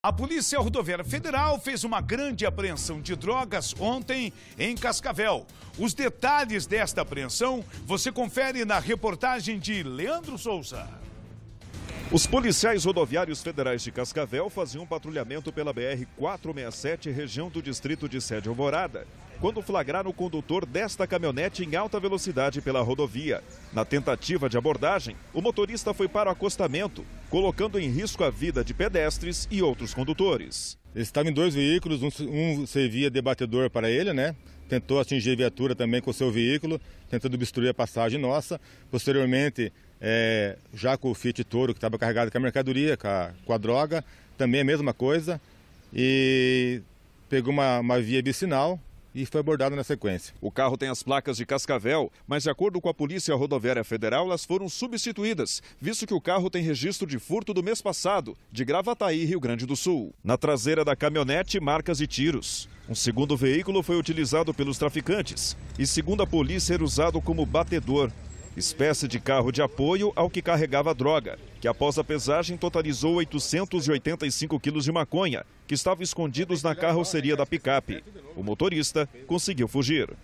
A Polícia Rodoviária Federal fez uma grande apreensão de drogas ontem em Cascavel. Os detalhes desta apreensão você confere na reportagem de Leandro Souza. Os policiais rodoviários federais de Cascavel faziam um patrulhamento pela BR-467, região do distrito de Sede Alvorada, quando flagraram o condutor desta caminhonete em alta velocidade pela rodovia. Na tentativa de abordagem, o motorista foi para o acostamento, colocando em risco a vida de pedestres e outros condutores. Ele estavam em dois veículos, um, servia de batedor para ele, né? tentou atingir a viatura também com o seu veículo, tentando obstruir a passagem nossa. Posteriormente, é, já com o Fiat Toro, que estava carregado com a mercadoria, com a, com a, droga, também a mesma coisa. E pegou uma, uma via vicinal, e foi abordado na sequência. O carro tem as placas de Cascavel, mas de acordo com a Polícia Rodoviária Federal, elas foram substituídas, visto que o carro tem registro de furto do mês passado, de Gravataí, Rio Grande do Sul. Na traseira da caminhonete, marcas de tiros. Um segundo veículo foi utilizado pelos traficantes e, segundo a polícia, era usado como batedor, espécie de carro de apoio ao que carregava droga, que após a pesagem totalizou 885 quilos de maconha, que estavam escondidos na carroceria da picape. O motorista conseguiu fugir.